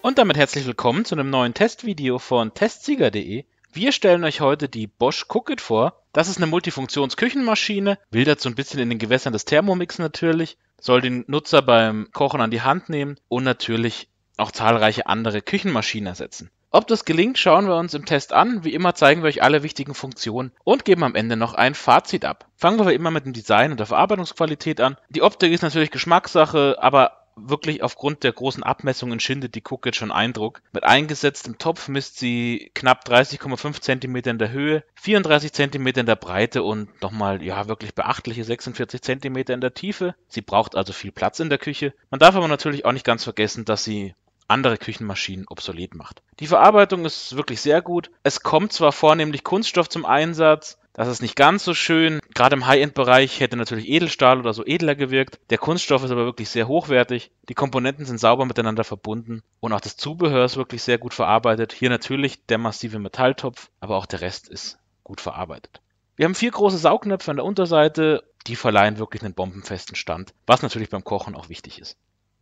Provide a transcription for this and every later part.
Und damit herzlich willkommen zu einem neuen Testvideo von testsieger.de. Wir stellen euch heute die Bosch Cookit vor. Das ist eine Multifunktionsküchenmaschine, wildert so ein bisschen in den Gewässern des Thermomix natürlich, soll den Nutzer beim Kochen an die Hand nehmen und natürlich auch zahlreiche andere Küchenmaschinen ersetzen. Ob das gelingt, schauen wir uns im Test an. Wie immer zeigen wir euch alle wichtigen Funktionen und geben am Ende noch ein Fazit ab. Fangen wir wie immer mit dem Design und der Verarbeitungsqualität an. Die Optik ist natürlich Geschmackssache, aber wirklich aufgrund der großen Abmessungen schindet die Kuck jetzt schon Eindruck. Mit eingesetztem Topf misst sie knapp 30,5 cm in der Höhe, 34 cm in der Breite und nochmal, ja, wirklich beachtliche 46 cm in der Tiefe. Sie braucht also viel Platz in der Küche. Man darf aber natürlich auch nicht ganz vergessen, dass sie andere Küchenmaschinen obsolet macht. Die Verarbeitung ist wirklich sehr gut. Es kommt zwar vornehmlich Kunststoff zum Einsatz, das ist nicht ganz so schön. Gerade im High-End-Bereich hätte natürlich Edelstahl oder so edler gewirkt. Der Kunststoff ist aber wirklich sehr hochwertig. Die Komponenten sind sauber miteinander verbunden und auch das Zubehör ist wirklich sehr gut verarbeitet. Hier natürlich der massive Metalltopf, aber auch der Rest ist gut verarbeitet. Wir haben vier große Saugnöpfe an der Unterseite, die verleihen wirklich einen bombenfesten Stand, was natürlich beim Kochen auch wichtig ist.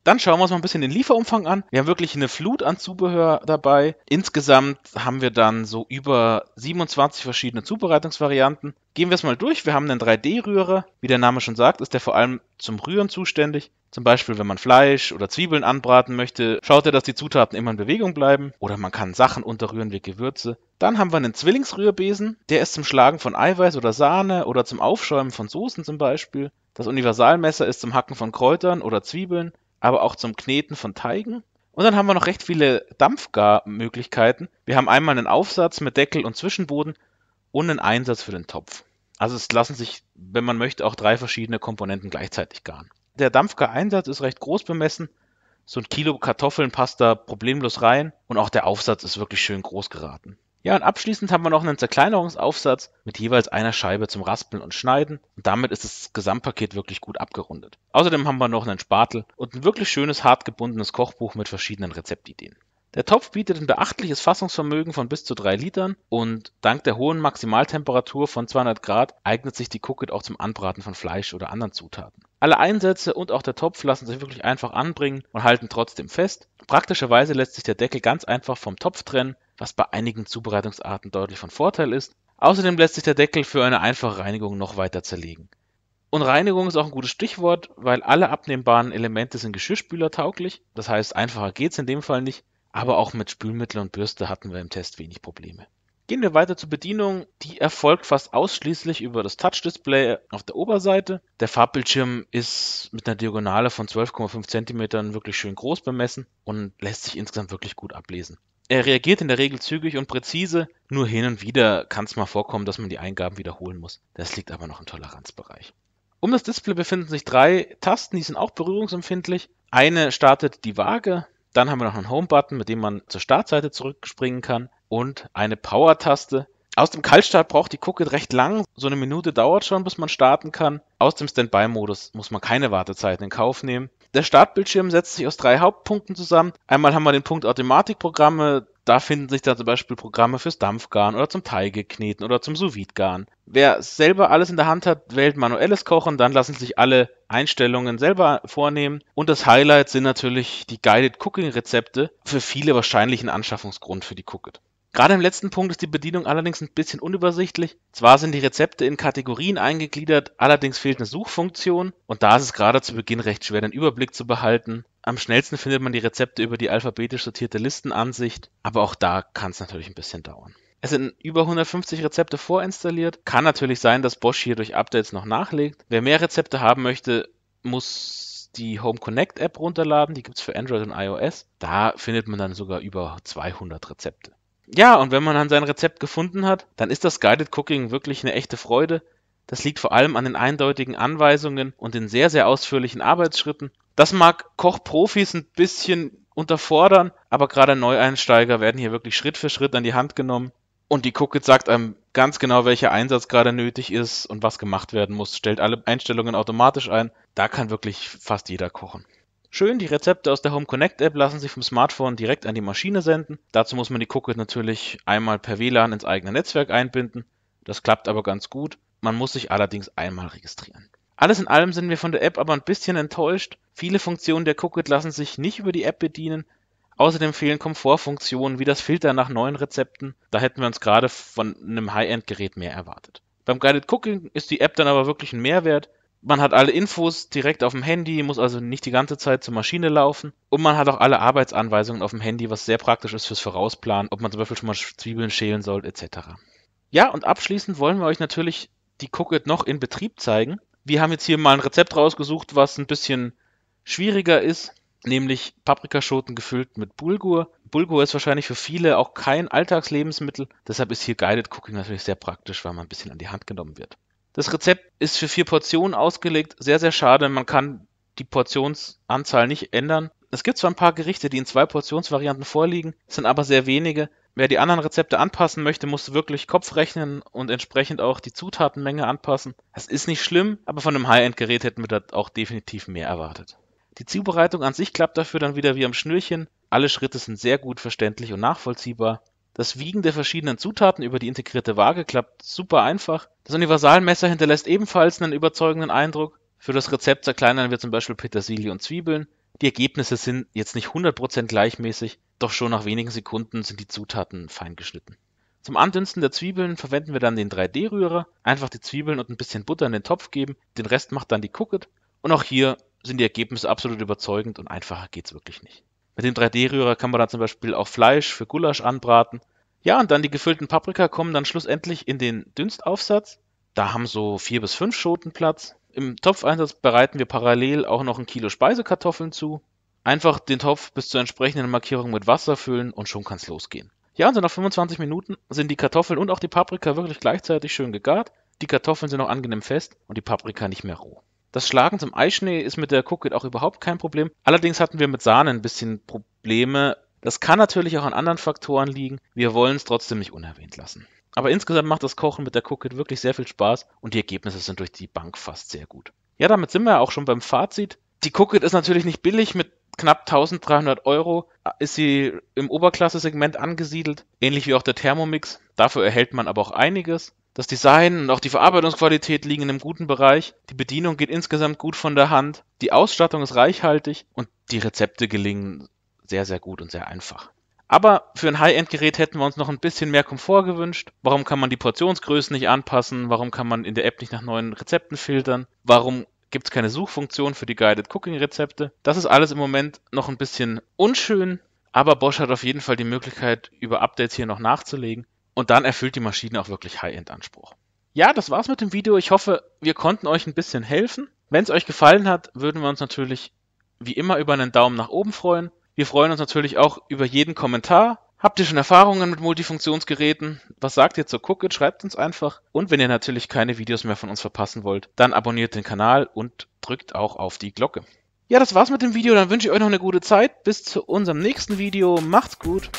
Dann schauen wir uns mal ein bisschen den Lieferumfang an. Wir haben wirklich eine Flut an Zubehör dabei. Insgesamt haben wir dann so über 27 verschiedene Zubereitungsvarianten. Gehen wir es mal durch. Wir haben einen 3D-Rührer. Wie der Name schon sagt, ist der vor allem zum Rühren zuständig. Zum Beispiel, wenn man Fleisch oder Zwiebeln anbraten möchte, schaut er, dass die Zutaten immer in Bewegung bleiben. Oder man kann Sachen unterrühren wie Gewürze. Dann haben wir einen Zwillingsrührbesen. Der ist zum Schlagen von Eiweiß oder Sahne oder zum Aufschäumen von Soßen zum Beispiel. Das Universalmesser ist zum Hacken von Kräutern oder Zwiebeln aber auch zum Kneten von Teigen. Und dann haben wir noch recht viele Dampfgarmöglichkeiten. Wir haben einmal einen Aufsatz mit Deckel und Zwischenboden und einen Einsatz für den Topf. Also es lassen sich, wenn man möchte, auch drei verschiedene Komponenten gleichzeitig garen. Der Dampfgar-Einsatz ist recht groß bemessen. So ein Kilo Kartoffeln passt da problemlos rein und auch der Aufsatz ist wirklich schön groß geraten. Ja, und abschließend haben wir noch einen Zerkleinerungsaufsatz mit jeweils einer Scheibe zum Raspeln und Schneiden. Und damit ist das Gesamtpaket wirklich gut abgerundet. Außerdem haben wir noch einen Spatel und ein wirklich schönes, hart gebundenes Kochbuch mit verschiedenen Rezeptideen. Der Topf bietet ein beachtliches Fassungsvermögen von bis zu 3 Litern und dank der hohen Maximaltemperatur von 200 Grad eignet sich die Cookit auch zum Anbraten von Fleisch oder anderen Zutaten. Alle Einsätze und auch der Topf lassen sich wirklich einfach anbringen und halten trotzdem fest. Praktischerweise lässt sich der Deckel ganz einfach vom Topf trennen was bei einigen Zubereitungsarten deutlich von Vorteil ist. Außerdem lässt sich der Deckel für eine einfache Reinigung noch weiter zerlegen. Und Reinigung ist auch ein gutes Stichwort, weil alle abnehmbaren Elemente sind Geschirrspüler tauglich. Das heißt, einfacher geht es in dem Fall nicht. Aber auch mit Spülmittel und Bürste hatten wir im Test wenig Probleme. Gehen wir weiter zur Bedienung. Die erfolgt fast ausschließlich über das Touch-Display auf der Oberseite. Der Farbbildschirm ist mit einer Diagonale von 12,5 cm wirklich schön groß bemessen und lässt sich insgesamt wirklich gut ablesen. Er reagiert in der Regel zügig und präzise, nur hin und wieder kann es mal vorkommen, dass man die Eingaben wiederholen muss. Das liegt aber noch im Toleranzbereich. Um das Display befinden sich drei Tasten, die sind auch berührungsempfindlich. Eine startet die Waage, dann haben wir noch einen Home-Button, mit dem man zur Startseite zurückspringen kann und eine Power-Taste. Aus dem Kaltstart braucht die Cookit recht lang, so eine Minute dauert schon, bis man starten kann. Aus dem Standby-Modus muss man keine Wartezeiten in Kauf nehmen. Der Startbildschirm setzt sich aus drei Hauptpunkten zusammen. Einmal haben wir den Punkt Automatikprogramme. Da finden sich dann zum Beispiel Programme fürs Dampfgarn oder zum Teigekneten oder zum sous garn Wer selber alles in der Hand hat, wählt manuelles Kochen, dann lassen sich alle Einstellungen selber vornehmen. Und das Highlight sind natürlich die Guided Cooking Rezepte, für viele wahrscheinlich ein Anschaffungsgrund für die Cookit. Gerade im letzten Punkt ist die Bedienung allerdings ein bisschen unübersichtlich. Zwar sind die Rezepte in Kategorien eingegliedert, allerdings fehlt eine Suchfunktion und da ist es gerade zu Beginn recht schwer, den Überblick zu behalten. Am schnellsten findet man die Rezepte über die alphabetisch sortierte Listenansicht, aber auch da kann es natürlich ein bisschen dauern. Es sind über 150 Rezepte vorinstalliert. Kann natürlich sein, dass Bosch hier durch Updates noch nachlegt. Wer mehr Rezepte haben möchte, muss die Home Connect App runterladen. Die gibt es für Android und iOS. Da findet man dann sogar über 200 Rezepte. Ja, und wenn man dann sein Rezept gefunden hat, dann ist das Guided Cooking wirklich eine echte Freude. Das liegt vor allem an den eindeutigen Anweisungen und den sehr, sehr ausführlichen Arbeitsschritten. Das mag Kochprofis ein bisschen unterfordern, aber gerade Neueinsteiger werden hier wirklich Schritt für Schritt an die Hand genommen. Und die Cookit sagt einem ganz genau, welcher Einsatz gerade nötig ist und was gemacht werden muss, stellt alle Einstellungen automatisch ein. Da kann wirklich fast jeder kochen. Schön, die Rezepte aus der Home Connect App lassen sich vom Smartphone direkt an die Maschine senden. Dazu muss man die Cookies natürlich einmal per WLAN ins eigene Netzwerk einbinden. Das klappt aber ganz gut. Man muss sich allerdings einmal registrieren. Alles in allem sind wir von der App aber ein bisschen enttäuscht. Viele Funktionen der Cookit lassen sich nicht über die App bedienen. Außerdem fehlen Komfortfunktionen wie das Filtern nach neuen Rezepten. Da hätten wir uns gerade von einem High-End-Gerät mehr erwartet. Beim Guided Cooking ist die App dann aber wirklich ein Mehrwert. Man hat alle Infos direkt auf dem Handy, muss also nicht die ganze Zeit zur Maschine laufen. Und man hat auch alle Arbeitsanweisungen auf dem Handy, was sehr praktisch ist fürs Vorausplanen, ob man zum Beispiel schon mal Zwiebeln schälen soll, etc. Ja, und abschließend wollen wir euch natürlich die Cookit noch in Betrieb zeigen. Wir haben jetzt hier mal ein Rezept rausgesucht, was ein bisschen schwieriger ist, nämlich Paprikaschoten gefüllt mit Bulgur. Bulgur ist wahrscheinlich für viele auch kein Alltagslebensmittel, deshalb ist hier Guided Cooking natürlich sehr praktisch, weil man ein bisschen an die Hand genommen wird. Das Rezept ist für vier Portionen ausgelegt. Sehr, sehr schade. Man kann die Portionsanzahl nicht ändern. Es gibt zwar ein paar Gerichte, die in zwei Portionsvarianten vorliegen, sind aber sehr wenige. Wer die anderen Rezepte anpassen möchte, muss wirklich Kopf rechnen und entsprechend auch die Zutatenmenge anpassen. Das ist nicht schlimm, aber von einem High-End-Gerät hätten wir da auch definitiv mehr erwartet. Die Zubereitung an sich klappt dafür dann wieder wie am Schnürchen. Alle Schritte sind sehr gut verständlich und nachvollziehbar. Das Wiegen der verschiedenen Zutaten über die integrierte Waage klappt super einfach. Das Universalmesser hinterlässt ebenfalls einen überzeugenden Eindruck. Für das Rezept zerkleinern wir zum Beispiel Petersilie und Zwiebeln. Die Ergebnisse sind jetzt nicht 100% gleichmäßig, doch schon nach wenigen Sekunden sind die Zutaten fein geschnitten. Zum Andünsten der Zwiebeln verwenden wir dann den 3D-Rührer. Einfach die Zwiebeln und ein bisschen Butter in den Topf geben, den Rest macht dann die Cookit. Und auch hier sind die Ergebnisse absolut überzeugend und einfacher geht's wirklich nicht. Mit dem 3D-Rührer kann man dann zum Beispiel auch Fleisch für Gulasch anbraten. Ja, und dann die gefüllten Paprika kommen dann schlussendlich in den Dünstaufsatz. Da haben so vier bis fünf Schoten Platz. Im Topfeinsatz bereiten wir parallel auch noch ein Kilo Speisekartoffeln zu. Einfach den Topf bis zur entsprechenden Markierung mit Wasser füllen und schon kann es losgehen. Ja, und so nach 25 Minuten sind die Kartoffeln und auch die Paprika wirklich gleichzeitig schön gegart. Die Kartoffeln sind noch angenehm fest und die Paprika nicht mehr roh. Das Schlagen zum Eischnee ist mit der Cookit auch überhaupt kein Problem. Allerdings hatten wir mit Sahne ein bisschen Probleme. Das kann natürlich auch an anderen Faktoren liegen. Wir wollen es trotzdem nicht unerwähnt lassen. Aber insgesamt macht das Kochen mit der Cookit wirklich sehr viel Spaß und die Ergebnisse sind durch die Bank fast sehr gut. Ja, damit sind wir ja auch schon beim Fazit. Die Cookit ist natürlich nicht billig mit knapp 1300 Euro ist sie im Oberklasse-Segment angesiedelt, ähnlich wie auch der Thermomix. Dafür erhält man aber auch einiges. Das Design und auch die Verarbeitungsqualität liegen in einem guten Bereich, die Bedienung geht insgesamt gut von der Hand, die Ausstattung ist reichhaltig und die Rezepte gelingen sehr, sehr gut und sehr einfach. Aber für ein High-End-Gerät hätten wir uns noch ein bisschen mehr Komfort gewünscht. Warum kann man die Portionsgrößen nicht anpassen? Warum kann man in der App nicht nach neuen Rezepten filtern? Warum gibt es keine Suchfunktion für die Guided Cooking-Rezepte? Das ist alles im Moment noch ein bisschen unschön, aber Bosch hat auf jeden Fall die Möglichkeit, über Updates hier noch nachzulegen. Und dann erfüllt die Maschine auch wirklich High-End-Anspruch. Ja, das war's mit dem Video. Ich hoffe, wir konnten euch ein bisschen helfen. Wenn es euch gefallen hat, würden wir uns natürlich wie immer über einen Daumen nach oben freuen. Wir freuen uns natürlich auch über jeden Kommentar. Habt ihr schon Erfahrungen mit Multifunktionsgeräten? Was sagt ihr zur Cookit? Schreibt uns einfach. Und wenn ihr natürlich keine Videos mehr von uns verpassen wollt, dann abonniert den Kanal und drückt auch auf die Glocke. Ja, das war's mit dem Video. Dann wünsche ich euch noch eine gute Zeit. Bis zu unserem nächsten Video. Macht's gut.